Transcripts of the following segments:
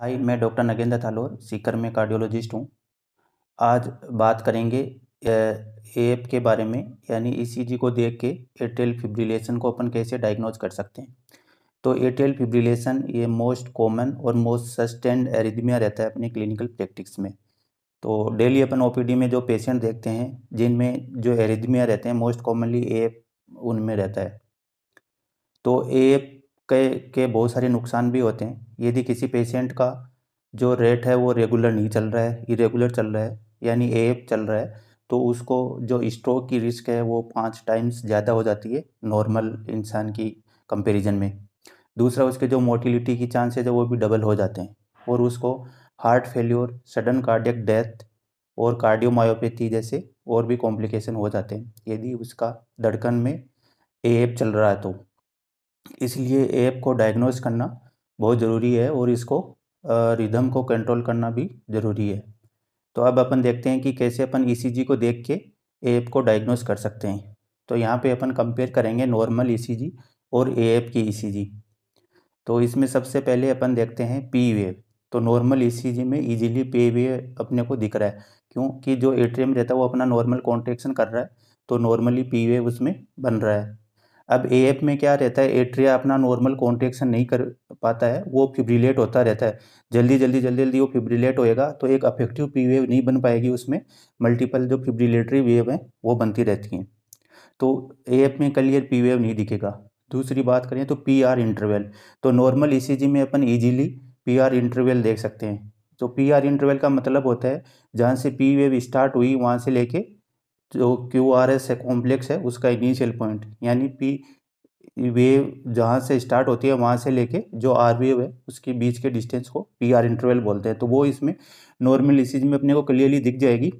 हाय मैं डॉक्टर नगेंद्र थालोर सीकर में कार्डियोलॉजिस्ट हूँ आज बात करेंगे एप के बारे में यानी ईसीजी e को देख के एटेल फिब्रिलेशन को अपन कैसे डायग्नोज कर सकते हैं तो एटेल फिब्रिलेशन ये मोस्ट कॉमन और मोस्ट सस्टेंड एरिदमिया रहता है अपने क्लिनिकल प्रैक्टिस में तो डेली अपन ओ में जो पेशेंट देखते हैं जिनमें जो एरिदमिया रहते हैं मोस्ट कॉमनली ए उनमें रहता है तो एप के के बहुत सारे नुकसान भी होते हैं यदि किसी पेशेंट का जो रेट है वो रेगुलर नहीं चल रहा है इरेगुलर चल रहा है यानी ए एफ चल रहा है तो उसको जो स्ट्रोक की रिस्क है वो पाँच टाइम्स ज़्यादा हो जाती है नॉर्मल इंसान की कंपेरिजन में दूसरा उसके जो मोटिलिटी की चांसेज है वो भी डबल हो जाते हैं और उसको heart failure sudden cardiac death और कार्डियोमायोपैथी जैसे और भी कॉम्प्लिकेशन हो जाते हैं यदि उसका धड़कन में ए एफ चल रहा है तो इसलिए ऐप को डायग्नोज करना बहुत ज़रूरी है और इसको रिदम को कंट्रोल करना भी ज़रूरी है तो अब अपन देखते हैं कि कैसे अपन ई e को देख के एप को डायग्नोज कर सकते हैं तो यहाँ पे अपन कंपेयर करेंगे नॉर्मल ई e और ए एप की ई e तो इसमें सबसे पहले अपन देखते हैं पी वेव तो नॉर्मल ई में ईजिली पे वेव अपने को दिख रहा है क्योंकि जो ए रहता है वो अपना नॉर्मल कॉन्ट्रेक्शन कर रहा है तो नॉर्मली पी वेव उसमें बन रहा है अब ए एफ में क्या रहता है एट्रिया अपना नॉर्मल कॉन्ट्रेक्शन नहीं कर पाता है वो फिब्रिलेट होता रहता है जल्दी जल्दी जल्दी जल्दी वो फिब्रिलेट होएगा तो एक अफेक्टिव पी वेव नहीं बन पाएगी उसमें मल्टीपल जो फिब्रिलेटरी वेव हैं वो बनती रहती हैं तो ए एफ में क्लियर पी वेव नहीं दिखेगा दूसरी बात करें तो पी आर इंटरवेल तो नॉर्मल ई सी जी में अपन ईजीली पी आर इंटरवेल देख सकते हैं तो पी आर इंटरवेल का मतलब होता है जहाँ से पी वेव स्टार्ट हुई वहाँ से लेके जो क्यू आर एस है कॉम्प्लेक्स है उसका इनिशियल पॉइंट यानी पी वेव जहाँ से स्टार्ट होती है वहाँ से लेके जो आर वेव है उसके बीच के डिस्टेंस को पी आर इंटरवल बोलते हैं तो वो इसमें नॉर्मल इसीज में अपने को क्लियरली दिख जाएगी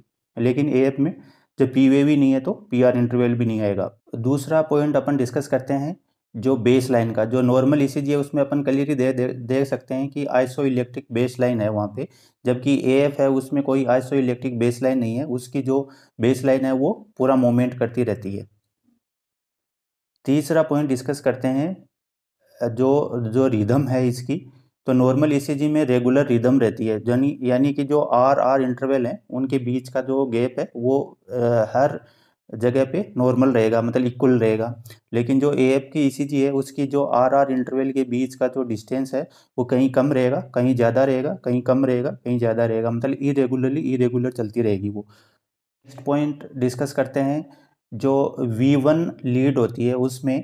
लेकिन ए एफ में जब पी वेव ही नहीं है तो पी आर इंटरवल भी नहीं आएगा दूसरा पॉइंट अपन डिस्कस करते हैं जो बेस लाइन का जो नॉर्मल ई e है उसमें अपन क्लियरली देख दे, दे, सकते हैं कि आइसो इलेक्ट्रिक बेस लाइन है वहाँ पे जबकि ए है उसमें कोई आइसो इलेक्ट्रिक बेस लाइन नहीं है उसकी जो बेस लाइन है वो पूरा मोमेंट करती रहती है तीसरा पॉइंट डिस्कस करते हैं जो जो रिदम है इसकी तो नॉर्मल ई e में रेगुलर रिदम रहती है यानी यानी कि जो आर आर इंटरवेल हैं उनके बीच का जो गैप है वो आ, हर जगह पे नॉर्मल रहेगा मतलब इक्वल रहेगा लेकिन जो ए एफ की ई e है उसकी जो आर आर इंटरवल के बीच का जो डिस्टेंस है वो कहीं कम रहेगा कहीं ज़्यादा रहेगा कहीं कम रहेगा कहीं ज़्यादा रहेगा मतलब इरेगुलरली इरेगुलर चलती रहेगी वो नेक्स्ट पॉइंट डिस्कस करते हैं जो वी वन लीड होती है उसमें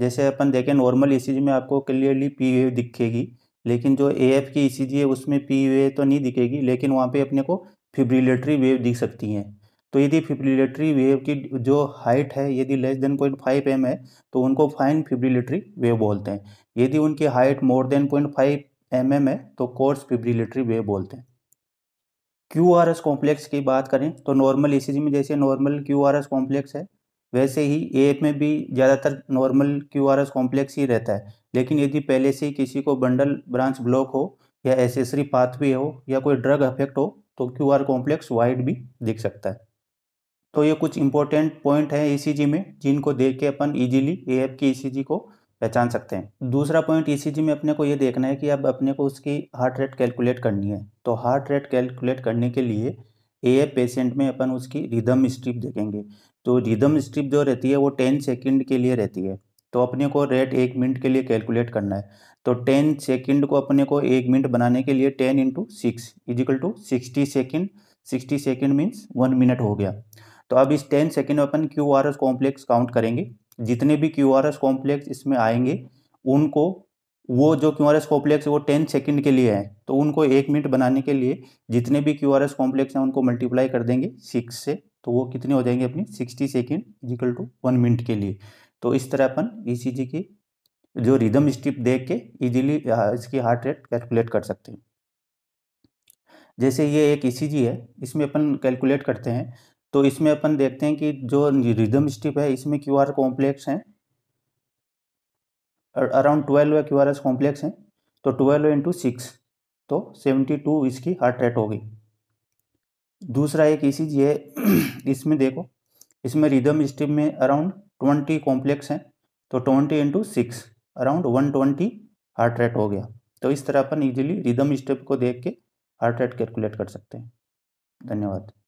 जैसे अपन देखें नॉर्मल ई e में आपको क्लियरली पी वेव दिखेगी लेकिन जो ए एफ की ई e है उसमें पी वे तो नहीं दिखेगी लेकिन वहाँ पर अपने को फिब्रिलेटरी वेव दिख सकती हैं तो यदि फिब्रिलेटरी वेव की जो हाइट है यदि less than point five M है तो उनको फाइन फिब्रिलेटरी वेव बोलते हैं यदि उनकी height more than point five M M है तो कोर्स फिब्रिलेटरी वेव बोलते हैं क्यू आर एस कॉम्प्लेक्स की बात करें तो नॉर्मल ई में जैसे normal Q R S complex है वैसे ही ए में भी ज़्यादातर normal Q R S complex ही रहता है लेकिन यदि पहले से ही किसी को बंडल ब्रांच ब्लॉक हो या एसेसरी पाथवे हो या कोई ड्रग अफेक्ट हो तो क्यू आर कॉम्प्लेक्स वाइड भी दिख सकता है तो ये कुछ इंपॉर्टेंट पॉइंट है ईसीजी में जिनको देख के अपन इजीली एएफ की ईसीजी e को पहचान सकते हैं दूसरा पॉइंट ईसीजी e में अपने को ये देखना है कि अब अपने को उसकी हार्ट रेट कैलकुलेट करनी है तो हार्ट रेट कैलकुलेट करने के लिए एएफ पेशेंट में अपन उसकी रिदम स्ट्रिप देखेंगे तो रिदम स्ट्रिप जो रहती है वो टेन सेकेंड के लिए रहती है तो अपने को रेट एक मिनट के लिए कैलकुलेट करना है तो टेन सेकेंड को अपने को एक मिनट बनाने के लिए ten into six is equal to sixty second sixty second means one minute हो गया तो अब इस टेन सेकेंड में अपन Q R S complex count करेंगे जितने भी क्यू आर एस कॉम्प्लेक्स इसमें आएंगे उनको वो जो क्यू आर एस कॉम्प्लेक्स है वो टेन सेकेंड के लिए है तो उनको एक मिनट बनाने के लिए जितने भी क्यू आर एस कॉम्प्लेक्स हैं उनको मल्टीप्लाई कर देंगे सिक्स से तो वो कितने हो जाएंगे अपनी sixty second is equal to one minute के लिए तो इस तरह अपन ई सी जी की जो रिदम स्टिप देख के इजीली इसकी हार्ट रेट कैलकुलेट कर सकते हैं जैसे ये एक ई e है इसमें अपन कैलकुलेट करते हैं तो इसमें अपन देखते हैं कि जो रिदम स्टिप है इसमें क्यू आर कॉम्प्लेक्स हैं around twelve Q R S complex हैं तो ट्वेल्व इंटू सिक्स तो सेवेंटी टू इसकी हार्ट रेट होगी दूसरा एक ई सी जी है इसमें देखो इसमें रिदम स्टिप में अराउंड ट्वेंटी कॉम्प्लेक्स हैं तो twenty into six around one twenty heart rate हो गया तो इस तरह अपन इजीली रिदम स्टेप को देख के हार्ट रेट कैलकुलेट कर सकते हैं धन्यवाद